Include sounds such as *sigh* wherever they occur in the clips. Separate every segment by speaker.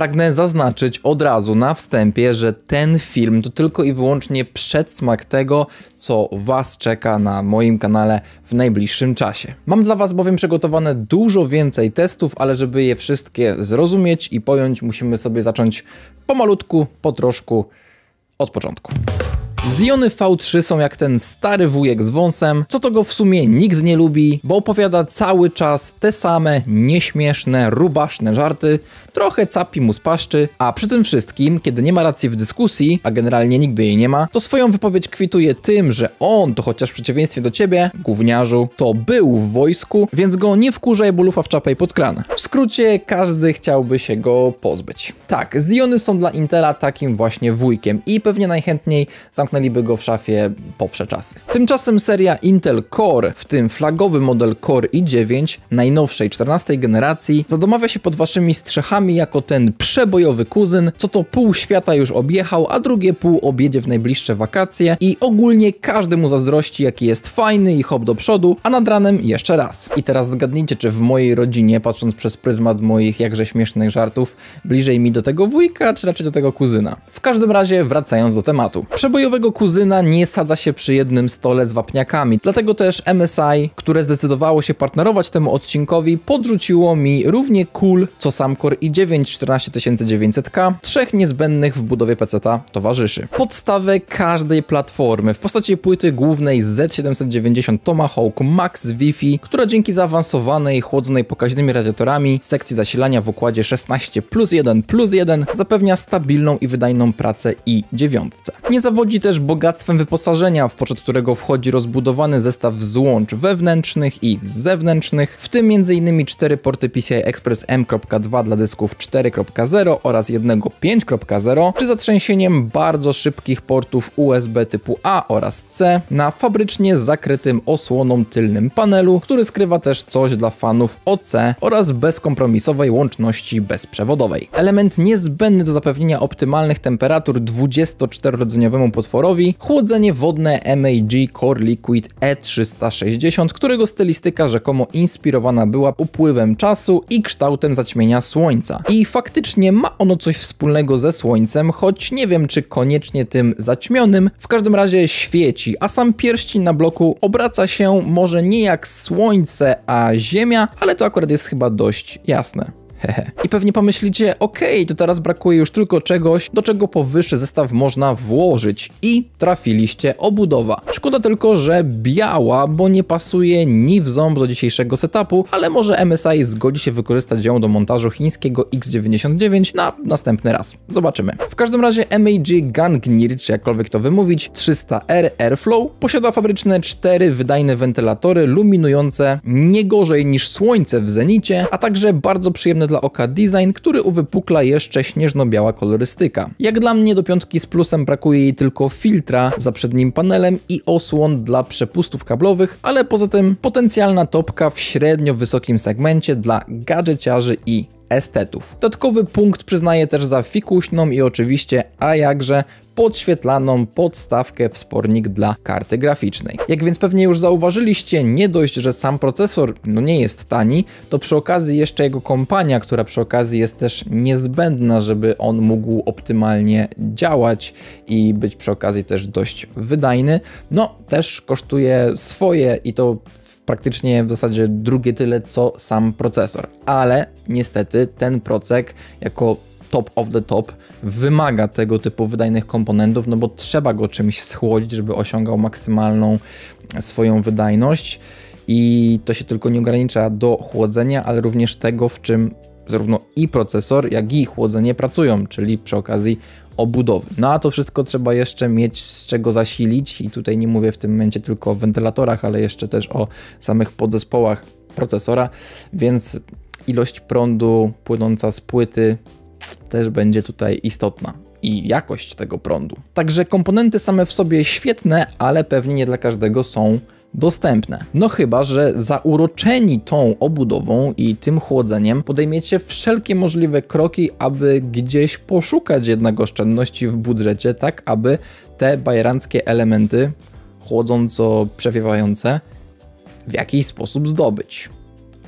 Speaker 1: pragnę zaznaczyć od razu na wstępie, że ten film to tylko i wyłącznie przedsmak tego, co Was czeka na moim kanale w najbliższym czasie. Mam dla Was bowiem przygotowane dużo więcej testów, ale żeby je wszystkie zrozumieć i pojąć, musimy sobie zacząć pomalutku, po troszku, od początku. Ziony V3 są jak ten stary wujek z wąsem, co to go w sumie nikt nie lubi, bo opowiada cały czas te same nieśmieszne, rubaszne żarty, trochę capi mu z paszczy, a przy tym wszystkim, kiedy nie ma racji w dyskusji, a generalnie nigdy jej nie ma, to swoją wypowiedź kwituje tym, że on, to chociaż w przeciwieństwie do ciebie, gówniarzu, to był w wojsku, więc go nie wkurzaj, bo lufa w czapę i pod kran. W skrócie, każdy chciałby się go pozbyć. Tak, Ziony są dla Intela takim właśnie wujkiem i pewnie najchętniej zamknięty zamknęliby go w szafie po wsze czasy. Tymczasem seria Intel Core, w tym flagowy model Core i9 najnowszej 14 generacji, zadomawia się pod waszymi strzechami jako ten przebojowy kuzyn, co to pół świata już objechał, a drugie pół objedzie w najbliższe wakacje i ogólnie każdemu zazdrości jaki jest fajny i hop do przodu, a nad ranem jeszcze raz. I teraz zgadnijcie, czy w mojej rodzinie, patrząc przez pryzmat moich jakże śmiesznych żartów, bliżej mi do tego wujka, czy raczej do tego kuzyna. W każdym razie wracając do tematu. Przebojowy którego kuzyna nie sadza się przy jednym stole z wapniakami. Dlatego też MSI, które zdecydowało się partnerować temu odcinkowi, podrzuciło mi równie cool co samcor i9 14900K trzech niezbędnych w budowie PC-ta towarzyszy. Podstawę każdej platformy w postaci płyty głównej Z790 Tomahawk Max Wi-Fi, która dzięki zaawansowanej, chłodzonej pokaźnymi radiatorami sekcji zasilania w układzie 16 plus 1 plus 1 zapewnia stabilną i wydajną pracę i dziewiątce. Nie zawodzi też też bogactwem wyposażenia, w poczet którego wchodzi rozbudowany zestaw złącz wewnętrznych i zewnętrznych, w tym m.in. 4 porty PCI Express M.2 dla dysków 4.0 oraz jednego 5.0, czy zatrzęsieniem bardzo szybkich portów USB typu A oraz C na fabrycznie zakrytym osłoną tylnym panelu, który skrywa też coś dla fanów OC oraz bezkompromisowej łączności bezprzewodowej. Element niezbędny do zapewnienia optymalnych temperatur 24-rodzeniowemu potworowi chłodzenie wodne MAG Core Liquid E360, którego stylistyka rzekomo inspirowana była upływem czasu i kształtem zaćmienia słońca. I faktycznie ma ono coś wspólnego ze słońcem, choć nie wiem czy koniecznie tym zaćmionym, w każdym razie świeci, a sam pierścień na bloku obraca się może nie jak słońce, a ziemia, ale to akurat jest chyba dość jasne hehe. *laughs* I pewnie pomyślicie, okej, okay, to teraz brakuje już tylko czegoś, do czego powyższy zestaw można włożyć i trafiliście obudowa. Szkoda tylko, że biała, bo nie pasuje ni w ząb do dzisiejszego setupu, ale może MSI zgodzi się wykorzystać ją do montażu chińskiego X99 na następny raz. Zobaczymy. W każdym razie MAG Gangnir, czy jakkolwiek to wymówić, 300R Airflow posiada fabryczne cztery wydajne wentylatory luminujące nie gorzej niż słońce w zenicie, a także bardzo przyjemne dla oka design, który uwypukla jeszcze śnieżno-biała kolorystyka. Jak dla mnie do piątki z plusem brakuje jej tylko filtra za przednim panelem i osłon dla przepustów kablowych, ale poza tym potencjalna topka w średnio wysokim segmencie dla gadżeciarzy i estetów. Dodatkowy punkt przyznaje też za fikuśną i oczywiście, a jakże, podświetlaną podstawkę wspornik dla karty graficznej. Jak więc pewnie już zauważyliście, nie dość, że sam procesor no nie jest tani, to przy okazji jeszcze jego kompania, która przy okazji jest też niezbędna, żeby on mógł optymalnie działać i być przy okazji też dość wydajny, no też kosztuje swoje i to praktycznie w zasadzie drugie tyle co sam procesor. Ale niestety ten procek jako top of the top wymaga tego typu wydajnych komponentów, no bo trzeba go czymś schłodzić, żeby osiągał maksymalną swoją wydajność. I to się tylko nie ogranicza do chłodzenia, ale również tego, w czym zarówno i procesor, jak i chłodzenie pracują, czyli przy okazji obudowy. No a to wszystko trzeba jeszcze mieć z czego zasilić i tutaj nie mówię w tym momencie tylko o wentylatorach, ale jeszcze też o samych podzespołach procesora, więc ilość prądu płynąca z płyty też będzie tutaj istotna i jakość tego prądu. Także komponenty same w sobie świetne, ale pewnie nie dla każdego są dostępne. No chyba, że zauroczeni tą obudową i tym chłodzeniem podejmiecie wszelkie możliwe kroki, aby gdzieś poszukać jednak oszczędności w budżecie, tak aby te bajeranckie elementy chłodząco przewiewające w jakiś sposób zdobyć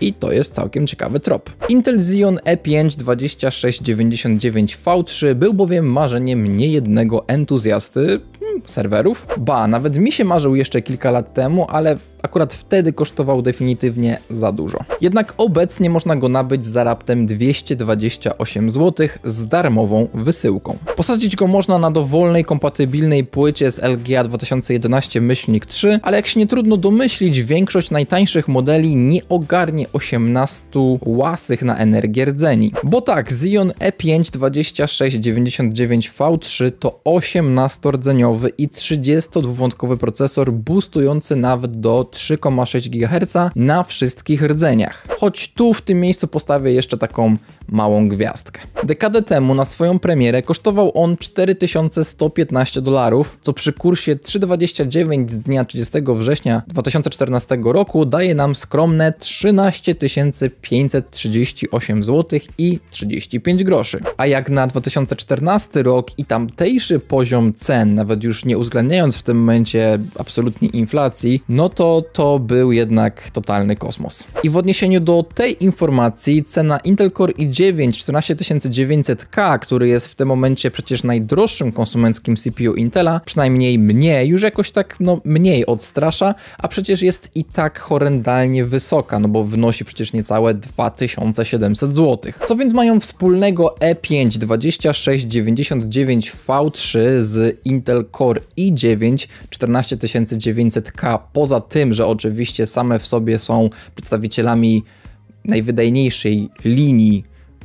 Speaker 1: i to jest całkiem ciekawy trop. Intel Xeon E5 2699V3 był bowiem marzeniem niejednego entuzjasty, serwerów. Ba, nawet mi się marzył jeszcze kilka lat temu, ale Akurat wtedy kosztował definitywnie za dużo. Jednak obecnie można go nabyć za raptem 228 zł z darmową wysyłką. Posadzić go można na dowolnej kompatybilnej płycie z LGA 2011-3, ale jak się nie trudno domyślić, większość najtańszych modeli nie ogarnie 18 łasych na energię rdzeni. Bo tak, Xeon E5 2699V3 to 18-rdzeniowy i 32-wątkowy procesor boostujący nawet do 3,6 GHz na wszystkich rdzeniach. Choć tu w tym miejscu postawię jeszcze taką małą gwiazdkę. Dekadę temu na swoją premierę kosztował on 4115 dolarów, co przy kursie 3,29 z dnia 30 września 2014 roku daje nam skromne 13 538 zł i 35 groszy. A jak na 2014 rok i tamtejszy poziom cen, nawet już nie uwzględniając w tym momencie absolutnie inflacji, no to to był jednak totalny kosmos. I w odniesieniu do tej informacji cena Intel Core i9 14900K, który jest w tym momencie przecież najdroższym konsumenckim CPU Intela, przynajmniej mnie, już jakoś tak no, mniej odstrasza, a przecież jest i tak horrendalnie wysoka, no bo wynosi przecież niecałe 2700 zł. Co więc mają wspólnego E5 2699V3 z Intel Core i9 14900K poza tym, że oczywiście same w sobie są przedstawicielami najwydajniejszej linii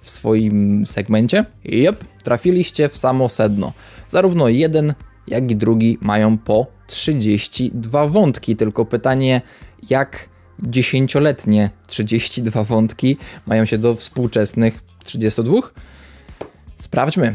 Speaker 1: w swoim segmencie? Jep, trafiliście w samo sedno. Zarówno jeden, jak i drugi mają po 32 wątki, tylko pytanie, jak dziesięcioletnie 32 wątki mają się do współczesnych 32? Sprawdźmy.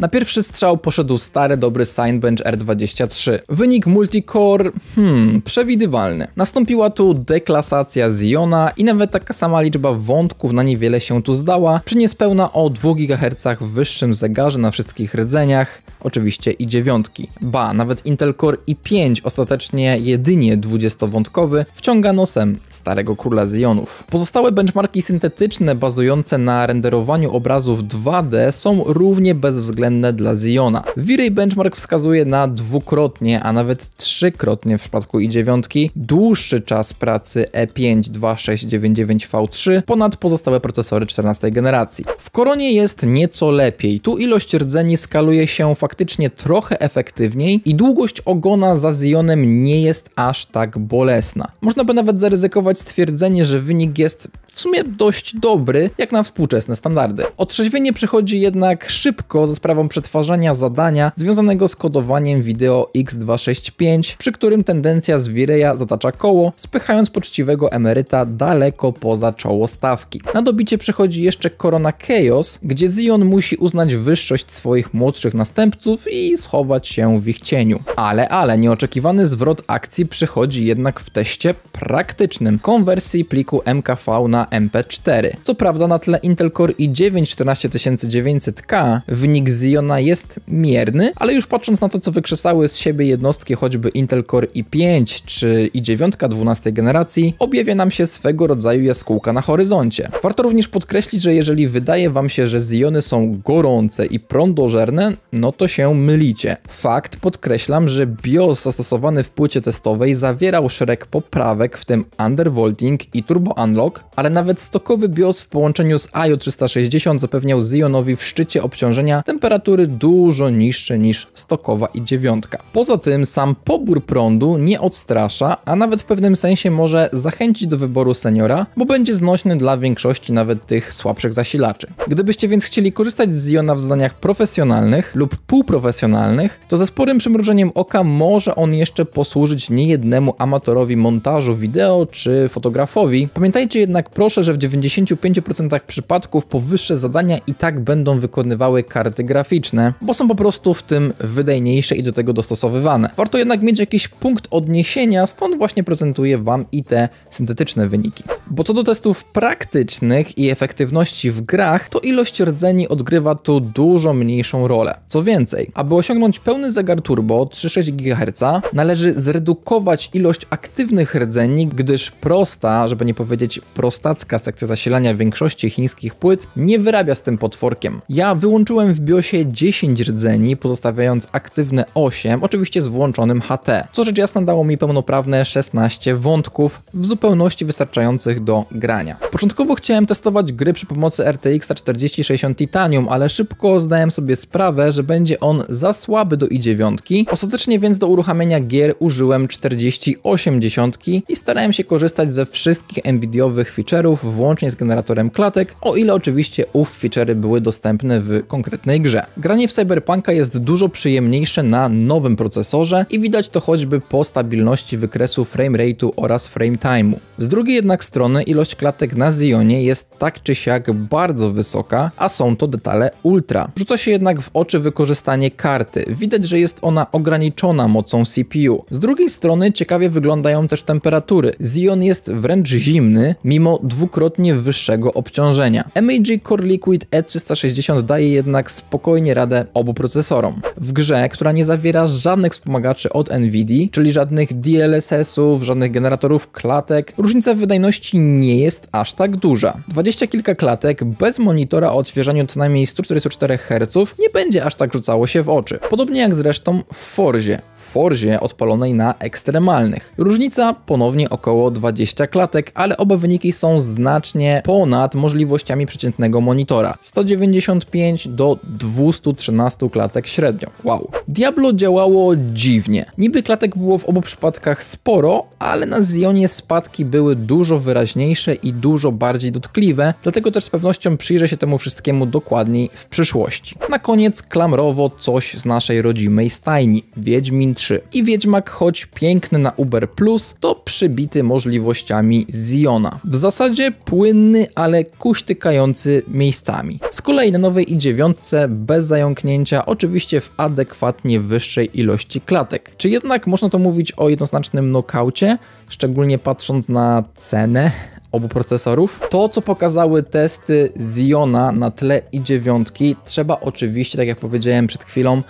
Speaker 1: Na pierwszy strzał poszedł stary dobry Signbench R23. Wynik multicore, hmm, przewidywalny. Nastąpiła tu deklasacja Ziona i nawet taka sama liczba wątków na niewiele się tu zdała, przy niespełna o 2 GHz wyższym zegarze na wszystkich rdzeniach, oczywiście i dziewiątki. Ba, nawet Intel Core i5 ostatecznie jedynie 20-wątkowy wciąga nosem starego króla Zionów. Pozostałe benchmarki syntetyczne bazujące na renderowaniu obrazów 2D są równie bezwzględne względne dla Ziona. Virej benchmark wskazuje na dwukrotnie, a nawet trzykrotnie w przypadku i9 dłuższy czas pracy E5 2699V3 ponad pozostałe procesory 14 generacji. W koronie jest nieco lepiej. Tu ilość rdzeni skaluje się faktycznie trochę efektywniej i długość ogona za Zionem nie jest aż tak bolesna. Można by nawet zaryzykować stwierdzenie, że wynik jest w sumie dość dobry, jak na współczesne standardy. Otrzeźwienie przychodzi jednak szybko za sprawą przetwarzania zadania związanego z kodowaniem wideo X265, przy którym tendencja zwireja zatacza koło, spychając poczciwego emeryta daleko poza czoło stawki. Na dobicie przychodzi jeszcze Korona Chaos, gdzie Zion musi uznać wyższość swoich młodszych następców i schować się w ich cieniu. Ale, ale, nieoczekiwany zwrot akcji przychodzi jednak w teście praktycznym konwersji pliku MKV na MP4. Co prawda na tle Intel Core i9 14900K wynik Ziona jest mierny, ale już patrząc na to, co wykrzesały z siebie jednostki choćby Intel Core i5 czy i9 12 generacji, objawia nam się swego rodzaju jaskółka na horyzoncie. Warto również podkreślić, że jeżeli wydaje wam się, że Ziony są gorące i prądożerne, no to się mylicie. Fakt podkreślam, że BIOS zastosowany w płycie testowej zawierał szereg poprawek, w tym undervolting i turbo unlock, ale nawet stokowy BIOS w połączeniu z IO360 zapewniał Xeonowi w szczycie obciążenia temperatury dużo niższe niż stokowa i dziewiątka. Poza tym sam pobór prądu nie odstrasza, a nawet w pewnym sensie może zachęcić do wyboru seniora, bo będzie znośny dla większości nawet tych słabszych zasilaczy. Gdybyście więc chcieli korzystać z Xeona w zdaniach profesjonalnych lub półprofesjonalnych, to ze sporym przymrużeniem oka może on jeszcze posłużyć niejednemu amatorowi montażu wideo czy fotografowi. Pamiętajcie jednak pro proszę, że w 95% przypadków powyższe zadania i tak będą wykonywały karty graficzne, bo są po prostu w tym wydajniejsze i do tego dostosowywane. Warto jednak mieć jakiś punkt odniesienia, stąd właśnie prezentuję Wam i te syntetyczne wyniki. Bo co do testów praktycznych i efektywności w grach, to ilość rdzeni odgrywa tu dużo mniejszą rolę. Co więcej, aby osiągnąć pełny zegar turbo 3,6 GHz, należy zredukować ilość aktywnych rdzeni, gdyż prosta, żeby nie powiedzieć prostacka sekcja zasilania większości chińskich płyt nie wyrabia z tym potworkiem. Ja wyłączyłem w BIOSie 10 rdzeni, pozostawiając aktywne 8, oczywiście z włączonym HT, co rzecz jasna dało mi pełnoprawne 16 wątków w zupełności wystarczających gotowych do grania. Początkowo chciałem testować gry przy pomocy RTX 4060 Titanium, ale szybko zdałem sobie sprawę, że będzie on za słaby do i9. Ostatecznie więc do uruchamiania gier użyłem 4080 i starałem się korzystać ze wszystkich NVIDIowych feature'ów, włącznie z generatorem klatek, o ile oczywiście ów feature'y były dostępne w konkretnej grze. Granie w Cyberpunka jest dużo przyjemniejsze na nowym procesorze i widać to choćby po stabilności wykresu frame rate'u oraz frame time'u. Z drugiej jednak strony strony ilość klatek na Zionie jest tak czy siak bardzo wysoka, a są to detale ultra. Rzuca się jednak w oczy wykorzystanie karty. Widać, że jest ona ograniczona mocą CPU. Z drugiej strony ciekawie wyglądają też temperatury. Zion jest wręcz zimny, mimo dwukrotnie wyższego obciążenia. MAG Core Liquid E360 daje jednak spokojnie radę obu procesorom. W grze, która nie zawiera żadnych wspomagaczy od Nvidia, czyli żadnych DLSS-ów, żadnych generatorów klatek, różnica wydajności nie jest aż tak duża. 20 kilka klatek bez monitora o odświeżaniu co najmniej 144 Hz nie będzie aż tak rzucało się w oczy. Podobnie jak zresztą w Forzie. W Forzie odpalonej na ekstremalnych. Różnica ponownie około 20 klatek, ale oba wyniki są znacznie ponad możliwościami przeciętnego monitora. 195 do 213 klatek średnio. Wow. Diablo działało dziwnie. Niby klatek było w obu przypadkach sporo, ale na Zionie spadki były dużo wyraźniejsze wyraźniejsze i dużo bardziej dotkliwe, dlatego też z pewnością przyjrzę się temu wszystkiemu dokładniej w przyszłości. Na koniec klamrowo coś z naszej rodzimej stajni, Wiedźmin 3. I Wiedźmak, choć piękny na Uber Plus, to przybity możliwościami Ziona. W zasadzie płynny, ale kuśtykający miejscami. Z kolei na nowej i dziewiątce bez zająknięcia, oczywiście w adekwatnie wyższej ilości klatek. Czy jednak można to mówić o jednoznacznym nokaucie, szczególnie patrząc na cenę obu procesorów. To, co pokazały testy Ziona na tle i dziewiątki, trzeba oczywiście, tak jak powiedziałem przed chwilą,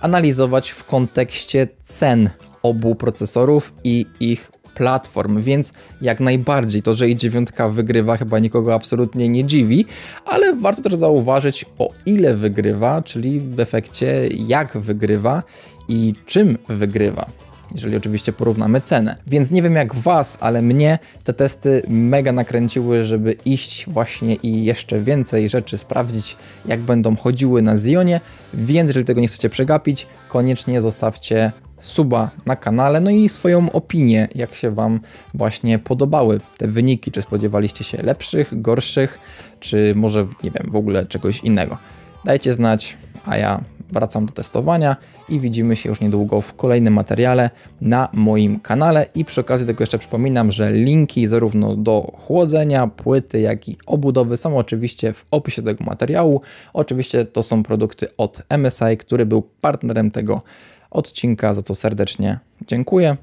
Speaker 1: analizować w kontekście cen obu procesorów i ich platform, więc jak najbardziej to, że i dziewiątka wygrywa chyba nikogo absolutnie nie dziwi, ale warto też zauważyć o ile wygrywa, czyli w efekcie jak wygrywa i czym wygrywa jeżeli oczywiście porównamy cenę. Więc nie wiem jak Was, ale mnie te testy mega nakręciły, żeby iść właśnie i jeszcze więcej rzeczy sprawdzić, jak będą chodziły na Zionie, więc jeżeli tego nie chcecie przegapić, koniecznie zostawcie suba na kanale, no i swoją opinię, jak się Wam właśnie podobały te wyniki, czy spodziewaliście się lepszych, gorszych, czy może, nie wiem, w ogóle czegoś innego. Dajcie znać, a ja wracam do testowania i widzimy się już niedługo w kolejnym materiale na moim kanale i przy okazji tego jeszcze przypominam, że linki zarówno do chłodzenia, płyty, jak i obudowy są oczywiście w opisie tego materiału. Oczywiście to są produkty od MSI, który był partnerem tego odcinka, za co serdecznie dziękuję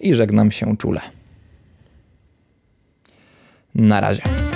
Speaker 1: i żegnam się czule. Na razie.